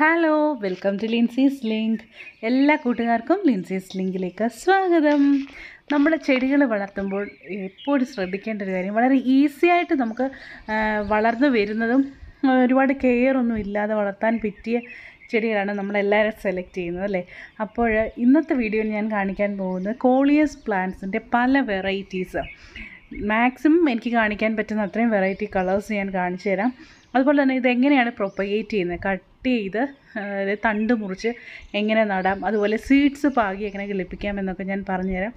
hello welcome to Linsy's link എല്ലാ കൂട്ടുകാർക്കും ലിൻസീസ് ലിങ്കിലേക്ക് സ്വാഗതം നമ്മൾ ചെടികൾ വളർത്തുമ്പോൾ എപ്പോഴും ശ്രദ്ധിക്കേണ്ട ഒരു കാര്യം വളരെ ഈസി ആയിട്ട് നമുക്ക് വളർന്നു വരുന്നതും ഒരുപാട് കെയർ ഒന്നും ഇല്ലാതെ വളർത്താൻ പറ്റിയ ചെടികളാണ് നമ്മളെല്ലാവരും സെലക്ട് ചെയ്യുന്നത് അല്ലേ അപ്പോൾ ഇന്നത്തെ വീഡിയോയിൽ ഞാൻ കാണിക്കാൻ പോകുന്നത് കോളിയസ് പ്ലാന്റ്സിൻ്റെ പല വെറൈറ്റീസ് മാക്സിമം എനിക്ക് കാണിക്കാൻ പറ്റുന്ന അത്രയും വെറൈറ്റി കളേഴ്സ് ഞാൻ കാണിച്ചു തരാം അതുപോലെ തന്നെ ഇതെങ്ങനെയാണ് പ്രൊപ്പഗേറ്റ് ചെയ്യുന്നത് കട്ട് ചെയ്ത് തണ്ട് മുറിച്ച് എങ്ങനെ നടാം അതുപോലെ സീഡ്സ് പാകി എങ്ങനെ എന്നൊക്കെ ഞാൻ പറഞ്ഞുതരാം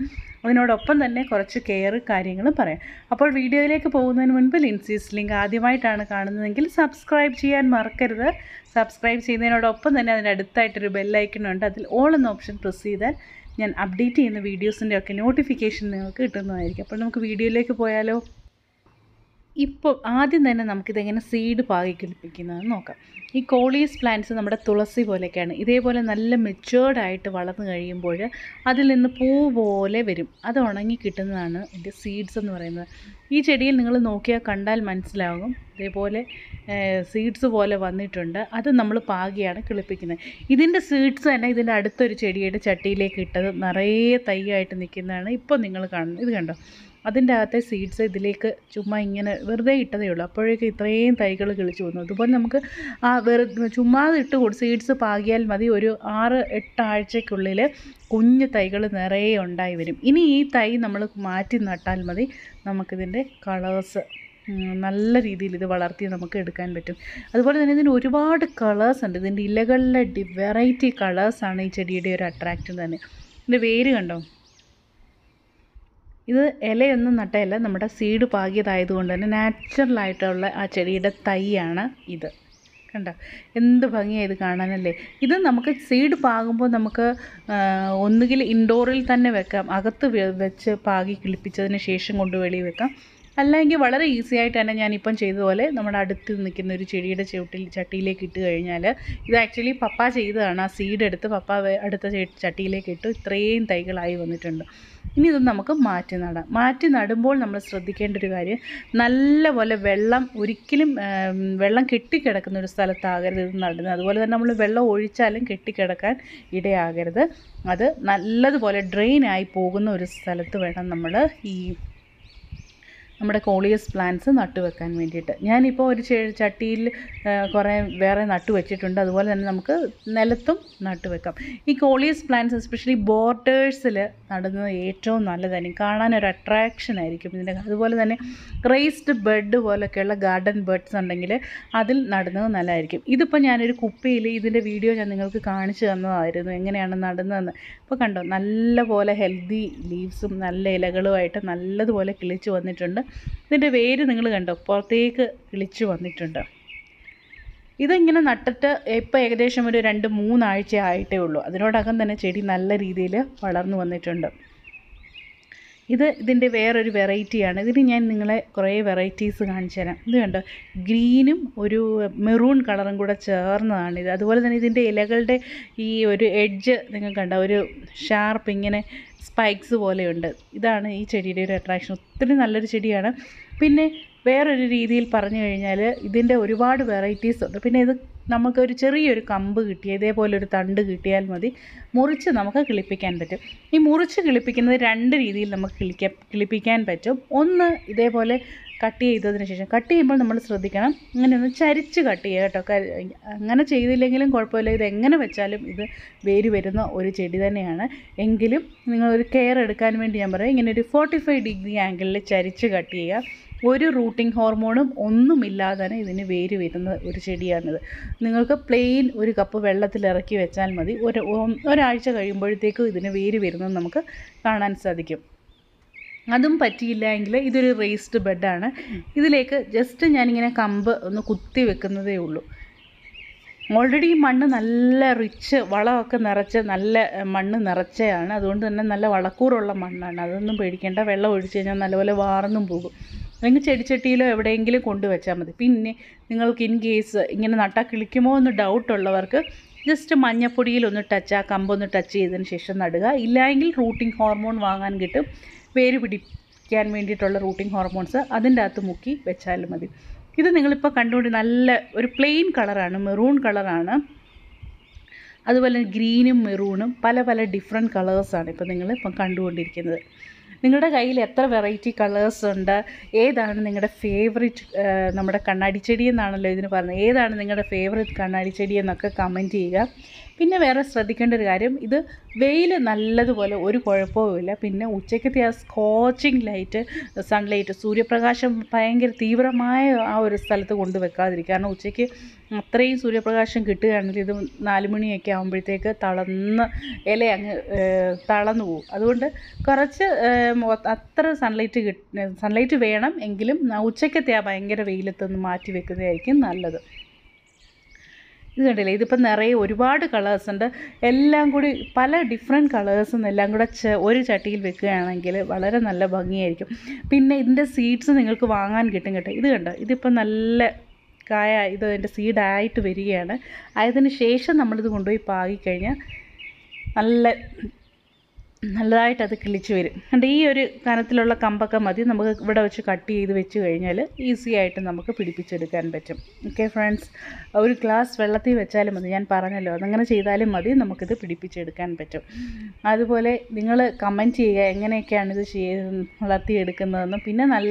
അതിനോടൊപ്പം തന്നെ കുറച്ച് കെയർ കാര്യങ്ങളും പറയാം അപ്പോൾ വീഡിയോയിലേക്ക് പോകുന്നതിന് മുൻപ് ലിൻസീസ് ലിങ്ക് ആദ്യമായിട്ടാണ് കാണുന്നതെങ്കിൽ സബ്സ്ക്രൈബ് ചെയ്യാൻ മറക്കരുത് സബ്സ്ക്രൈബ് ചെയ്യുന്നതിനോടൊപ്പം തന്നെ അതിൻ്റെ അടുത്തായിട്ടൊരു ബെല്ലൈക്കണുണ്ട് അതിൽ ഓൾ എന്ന ഓപ്ഷൻ പ്രസ് ചെയ്താൽ ഞാൻ അപ്ഡേറ്റ് ചെയ്യുന്ന വീഡിയോസിൻ്റെ ഒക്കെ നോട്ടിഫിക്കേഷൻ നിങ്ങൾക്ക് കിട്ടുന്നതായിരിക്കും അപ്പോൾ നമുക്ക് വീഡിയോയിലേക്ക് പോയാലോ ഇപ്പോൾ ആദ്യം തന്നെ നമുക്കിതെങ്ങനെ സീഡ് പാകിക്കിളിപ്പിക്കുന്നത് നോക്കാം ഈ കോളീസ് പ്ലാന്റ്സ് നമ്മുടെ തുളസി പോലെയൊക്കെയാണ് ഇതേപോലെ നല്ല ആയിട്ട് വളർന്നു കഴിയുമ്പോൾ അതിൽ നിന്ന് പൂ പോലെ വരും അത് ഉണങ്ങി കിട്ടുന്നതാണ് ഇതിൻ്റെ സീഡ്സ് എന്ന് പറയുന്നത് ഈ ചെടിയിൽ നിങ്ങൾ നോക്കിയാൽ കണ്ടാൽ മനസ്സിലാകും ഇതേപോലെ സീഡ്സ് പോലെ വന്നിട്ടുണ്ട് അത് നമ്മൾ പാകിയാണ് കിളിപ്പിക്കുന്നത് ഇതിൻ്റെ സീഡ്സ് തന്നെ ഇതിൻ്റെ അടുത്തൊരു ചെടിയുടെ ചട്ടിയിലേക്ക് ഇട്ടത് നിറയെ തൈയായിട്ട് നിൽക്കുന്നതാണ് ഇപ്പോൾ നിങ്ങൾ കാണുന്നത് ഇത് കണ്ടോ അതിൻ്റെ അകത്തെ സീഡ്സ് ഇതിലേക്ക് ചുമ്മാ ഇങ്ങനെ വെറുതെ ഇട്ടതേ ഉള്ളൂ അപ്പോഴേക്കും ഇത്രയും തൈകൾ കിളിച്ചു വന്നു അതുപോലെ നമുക്ക് ആ വെറു ചുമ്മാതെ ഇട്ട് കൊടു സീഡ്സ് പാകിയാൽ മതി ഒരു ആറ് എട്ടാഴ്ചക്കുള്ളിൽ കുഞ്ഞ് കുഞ്ഞു തൈകൾ നിറയെ ഉണ്ടായി വരും ഇനി ഈ തൈ നമ്മൾ മാറ്റി നട്ടാൽ മതി നമുക്കിതിൻ്റെ കളേഴ്സ് നല്ല രീതിയിൽ ഇത് വളർത്തി നമുക്ക് എടുക്കാൻ പറ്റും അതുപോലെ തന്നെ ഇതിന് ഒരുപാട് കളേഴ്സ് ഉണ്ട് ഇതിൻ്റെ ഇലകളിലെ വെറൈറ്റി കളേഴ്സാണ് ഈ ചെടിയുടെ ഒരു അട്രാക്റ്റീവ് തന്നെ ഇതിൻ്റെ വേര് കണ്ടോ ഇത് ഇലയൊന്നും നട്ടയല്ല നമ്മുടെ സീഡ് പാകിയതായതുകൊണ്ട് തന്നെ നാച്ചുറലായിട്ടുള്ള ആ ചെടിയുടെ തൈയാണ് ഇത് കണ്ടോ എന്ത് ഭംഗിയാണ് ഇത് കാണാനല്ലേ ഇത് നമുക്ക് സീഡ് പാകുമ്പോൾ നമുക്ക് ഒന്നുകിൽ ഇൻഡോറിൽ തന്നെ വെക്കാം അകത്ത് വെച്ച് പാകി കിളിപ്പിച്ചതിന് ശേഷം കൊണ്ട് വെളിയിൽ വെക്കാം അല്ലെങ്കിൽ വളരെ ഈസി ആയിട്ട് തന്നെ ഞാനിപ്പം ചെയ്തതുപോലെ നമ്മുടെ അടുത്ത് നിൽക്കുന്ന ഒരു ചെടിയുടെ ചുവട്ടിൽ ചട്ടിയിലേക്ക് ഇട്ട് കഴിഞ്ഞാൽ ഇത് ആക്ച്വലി പപ്പ ചെയ്തതാണ് ആ സീഡ് എടുത്ത് പപ്പ അടുത്ത ചട്ടിയിലേക്ക് ഇട്ട് ഇത്രയും തൈകളായി വന്നിട്ടുണ്ട് ഇനി ഇത് നമുക്ക് മാറ്റി നടാം മാറ്റി നടുമ്പോൾ നമ്മൾ ശ്രദ്ധിക്കേണ്ട ഒരു കാര്യം നല്ലപോലെ വെള്ളം ഒരിക്കലും വെള്ളം കെട്ടിക്കിടക്കുന്ന ഒരു സ്ഥലത്താകരുത് ഇത് നടുന്നത് അതുപോലെ തന്നെ നമ്മൾ വെള്ളം ഒഴിച്ചാലും കെട്ടിക്കിടക്കാൻ ഇടയാകരുത് അത് നല്ലതുപോലെ ഡ്രെയിനായി പോകുന്ന ഒരു സ്ഥലത്ത് വേണം നമ്മൾ ഈ നമ്മുടെ കോളിയസ് പ്ലാന്റ്സ് നട്ടുവെക്കാൻ വേണ്ടിയിട്ട് ഞാനിപ്പോൾ ഒരു ചട്ടിയിൽ കുറേ വേറെ നട്ടു വെച്ചിട്ടുണ്ട് അതുപോലെ തന്നെ നമുക്ക് നിലത്തും നട്ടു വെക്കാം ഈ കോളിയസ് പ്ലാന്റ്സ് എസ്പെഷ്യലി ബോർഡേഴ്സിൽ നടുന്നത് ഏറ്റവും നല്ലതായിരിക്കും കാണാൻ ഒരു അട്രാക്ഷൻ ആയിരിക്കും ഇതിൻ്റെ അതുപോലെ തന്നെ റേസ്ഡ് ബെഡ് പോലൊക്കെയുള്ള ഗാർഡൻ ബെഡ്സ് ഉണ്ടെങ്കിൽ അതിൽ നടുന്നത് നല്ലതായിരിക്കും ഇതിപ്പോൾ ഞാനൊരു കുപ്പിയിൽ ഇതിൻ്റെ വീഡിയോ ഞാൻ നിങ്ങൾക്ക് കാണിച്ചു തന്നതായിരുന്നു എങ്ങനെയാണ് നടുന്നതെന്ന് ഇപ്പോൾ കണ്ടോ നല്ലപോലെ ഹെൽത്തി ലീവ്സും നല്ല ഇലകളുമായിട്ട് നല്ലതുപോലെ കിളിച്ച് വന്നിട്ടുണ്ട് ഇതിൻ്റെ വേര് നിങ്ങൾ കണ്ടോ പുറത്തേക്ക് കിളിച്ചു വന്നിട്ടുണ്ട് ഇതിങ്ങനെ നട്ടിട്ട് ഇപ്പോൾ ഏകദേശം ഒരു രണ്ട് മൂന്നാഴ്ച ആയിട്ടേ ഉള്ളൂ അതിനോടകം തന്നെ ചെടി നല്ല രീതിയിൽ വളർന്നു വന്നിട്ടുണ്ട് ഇത് ഇതിൻ്റെ വേറൊരു വെറൈറ്റിയാണ് ഇതിന് ഞാൻ നിങ്ങളെ കുറേ വെറൈറ്റീസ് കാണിച്ചു തരാം ഇത് കണ്ടോ ഗ്രീനും ഒരു മെറൂൺ കളറും കൂടെ ഇത് അതുപോലെ തന്നെ ഇതിൻ്റെ ഇലകളുടെ ഈ ഒരു എഡ്ജ് നിങ്ങൾ കണ്ട ഒരു ഷാർപ്പ് ഇങ്ങനെ സ്പൈക്സ് പോലെയുണ്ട് ഇതാണ് ഈ ചെടിയുടെ ഒരു അട്രാക്ഷൻ ഒത്തിരി നല്ലൊരു ചെടിയാണ് പിന്നെ വേറൊരു രീതിയിൽ പറഞ്ഞു കഴിഞ്ഞാൽ ഇതിൻ്റെ ഒരുപാട് വെറൈറ്റീസ് ഉണ്ട് പിന്നെ ഇത് നമുക്കൊരു ചെറിയൊരു കമ്പ് കിട്ടി ഇതേപോലെ ഒരു തണ്ട് കിട്ടിയാൽ മതി മുറിച്ച് നമുക്ക് കിളിപ്പിക്കാൻ പറ്റും ഈ മുറിച്ച് കിളിപ്പിക്കുന്നത് രണ്ട് രീതിയിൽ നമുക്ക് കിളിക്കാൻ കിളിപ്പിക്കാൻ പറ്റും ഒന്ന് ഇതേപോലെ കട്ട് ചെയ്തതിന് ശേഷം കട്ട് ചെയ്യുമ്പോൾ നമ്മൾ ശ്രദ്ധിക്കണം ഇങ്ങനെ ഒന്ന് ചരിച്ച് കട്ട് ചെയ്യുക കേട്ടോ അങ്ങനെ ചെയ്തില്ലെങ്കിലും കുഴപ്പമില്ല ഇത് എങ്ങനെ വെച്ചാലും ഇത് വേര് വരുന്ന ഒരു ചെടി തന്നെയാണ് എങ്കിലും നിങ്ങളൊരു കെയർ എടുക്കാൻ വേണ്ടി ഞാൻ പറയാം ഇങ്ങനെ ഒരു ഫോർട്ടി ഫൈവ് ഡിഗ്രി ആംഗിളിൽ ചരിച്ച് കട്ട് ചെയ്യുക ഒരു റൂട്ടിംഗ് ഹോർമോണും ഒന്നുമില്ലാതെ തന്നെ ഇതിന് വേര് വരുന്ന ഒരു ചെടിയാണിത് നിങ്ങൾക്ക് പ്ലെയിൻ ഒരു കപ്പ് വെള്ളത്തിൽ ഇറക്കി വെച്ചാൽ മതി ഒരു ഒരാഴ്ച കഴിയുമ്പോഴത്തേക്കും ഇതിന് വേര് വരുന്നത് നമുക്ക് കാണാൻ സാധിക്കും അതും പറ്റിയില്ല എങ്കിൽ ഇതൊരു റേസ്ഡ് ബെഡാണ് ഇതിലേക്ക് ജസ്റ്റ് ഞാനിങ്ങനെ കമ്പ് ഒന്ന് കുത്തി വെക്കുന്നതേ ഉള്ളൂ ഓൾറെഡി മണ്ണ് നല്ല റിച്ച് വളമൊക്കെ നിറച്ച് നല്ല മണ്ണ് നിറച്ചയാണ് അതുകൊണ്ട് തന്നെ നല്ല വളക്കൂറുള്ള മണ്ണാണ് അതൊന്നും പേടിക്കേണ്ട വെള്ളം ഒഴിച്ച് കഴിഞ്ഞാൽ നല്ലപോലെ വാർന്നും പോകും അല്ലെങ്കിൽ ചെടിച്ചട്ടിയിലോ എവിടെയെങ്കിലും കൊണ്ടുവച്ചാൽ മതി പിന്നെ നിങ്ങൾക്ക് ഇൻ കേസ് ഇങ്ങനെ നട്ടാൽ കിളിക്കുമോ എന്ന് ഡൗട്ടുള്ളവർക്ക് ജസ്റ്റ് മഞ്ഞപ്പൊടിയിൽ ഒന്ന് ടച്ച് ആ കമ്പൊന്ന് ടച്ച് ചെയ്തതിന് ശേഷം നടുക ഇല്ലായെങ്കിൽ റൂട്ടിംഗ് ഹോർമോൺ വാങ്ങാൻ കിട്ടും പേര് പിടിക്കാൻ വേണ്ടിയിട്ടുള്ള റൂട്ടിംഗ് ഹോർമോൺസ് അതിൻ്റെ അകത്ത് മുക്കി വെച്ചാലും മതി ഇത് നിങ്ങളിപ്പോൾ കണ്ടുകൊണ്ട് നല്ല ഒരു പ്ലെയിൻ കളറാണ് മെറൂൺ കളറാണ് അതുപോലെ ഗ്രീനും മെറൂണും പല പല ഡിഫറെൻറ്റ് കളേഴ്സാണ് ഇപ്പോൾ നിങ്ങൾ ഇപ്പം കണ്ടുകൊണ്ടിരിക്കുന്നത് നിങ്ങളുടെ കയ്യിൽ എത്ര വെറൈറ്റി കളേഴ്സ് ഉണ്ട് ഏതാണ് നിങ്ങളുടെ ഫേവറേറ്റ് നമ്മുടെ ചെടി എന്നാണല്ലോ ഇതിന് പറഞ്ഞത് ഏതാണ് നിങ്ങളുടെ ഫേവറേറ്റ് ചെടി എന്നൊക്കെ കമൻറ്റ് ചെയ്യുക പിന്നെ വേറെ ശ്രദ്ധിക്കേണ്ട ഒരു കാര്യം ഇത് വെയിൽ നല്ലതുപോലെ ഒരു കുഴപ്പവുമില്ല പിന്നെ ഉച്ചയ്ക്കത്തെ ആ സ്കോച്ചിങ് ലൈറ്റ് സൺലൈറ്റ് സൂര്യപ്രകാശം ഭയങ്കര തീവ്രമായ ആ ഒരു സ്ഥലത്ത് കൊണ്ടുവെക്കാതിരിക്കുക കാരണം ഉച്ചയ്ക്ക് അത്രയും സൂര്യപ്രകാശം കിട്ടുകയാണെങ്കിൽ ഇത് നാല് മണിയൊക്കെ ആകുമ്പോഴത്തേക്ക് തളർന്ന് ഇല അങ്ങ് തളർന്നു പോകും അതുകൊണ്ട് കുറച്ച് മുഖത്ത് അത്ര സൺലൈറ്റ് കിട്ട സൺലൈറ്റ് വേണം എങ്കിലും ഉച്ചക്കത്തെ ആ ഭയങ്കര വെയിലത്തൊന്ന് മാറ്റി വെക്കുന്നതായിരിക്കും നല്ലത് ഇത് കണ്ടില്ലേ ഇതിപ്പോൾ നിറയെ ഒരുപാട് കളേഴ്സ് ഉണ്ട് എല്ലാം കൂടി പല ഡിഫറെൻറ്റ് കളേഴ്സും എല്ലാം കൂടെ ച ഒരു ചട്ടിയിൽ വെക്കുകയാണെങ്കിൽ വളരെ നല്ല ഭംഗിയായിരിക്കും പിന്നെ ഇതിൻ്റെ സീഡ്സ് നിങ്ങൾക്ക് വാങ്ങാൻ കിട്ടും കേട്ടോ ഇത് കണ്ടോ ഇതിപ്പോൾ നല്ല കായ ഇത് അതിൻ്റെ സീഡായിട്ട് വരികയാണ് അതിന് ശേഷം നമ്മളിത് കൊണ്ടുപോയി പാകിക്കഴിഞ്ഞാൽ നല്ല നല്ലതായിട്ട് അത് കിളിച്ച് വരും കണ്ട് ഈ ഒരു കനത്തിലുള്ള കമ്പൊക്കെ മതി നമുക്ക് ഇവിടെ വെച്ച് കട്ട് ചെയ്ത് വെച്ച് കഴിഞ്ഞാൽ ഈസി ആയിട്ട് നമുക്ക് പിടിപ്പിച്ചെടുക്കാൻ പറ്റും ഓക്കെ ഫ്രണ്ട്സ് ഒരു ഗ്ലാസ് വെള്ളത്തിൽ വെച്ചാലും മതി ഞാൻ പറഞ്ഞല്ലോ അതങ്ങനെ ചെയ്താലും മതി നമുക്കിത് പിടിപ്പിച്ചെടുക്കാൻ പറ്റും അതുപോലെ നിങ്ങൾ കമൻറ്റ് ചെയ്യുക എങ്ങനെയൊക്കെയാണ് ഇത് ചെയ്ത് വളർത്തിയെടുക്കുന്നതെന്ന് പിന്നെ നല്ല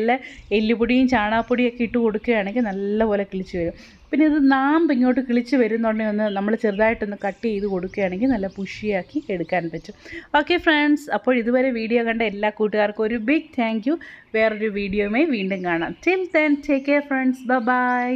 എല്ലുപൊടിയും ചാണാപ്പൊടിയൊക്കെ ഇട്ട് കൊടുക്കുകയാണെങ്കിൽ നല്ലപോലെ കിളിച്ച് വരും പിന്നെ ഇത് നാമ്പ് ഇങ്ങോട്ട് കിളിച്ച് വരുന്നുണ്ടെങ്കിൽ ഒന്ന് നമ്മൾ ചെറുതായിട്ടൊന്ന് കട്ട് ചെയ്ത് കൊടുക്കുകയാണെങ്കിൽ നല്ല പുഷിയാക്കി എടുക്കാൻ പറ്റും ഓക്കെ ഫ്രണ്ട്സ് അപ്പോൾ ഇതുവരെ വീഡിയോ കണ്ട എല്ലാ കൂട്ടുകാർക്കും ഒരു ബിഗ് താങ്ക് യു വേറൊരു വീഡിയോയുമായി വീണ്ടും കാണാം till then take care friends by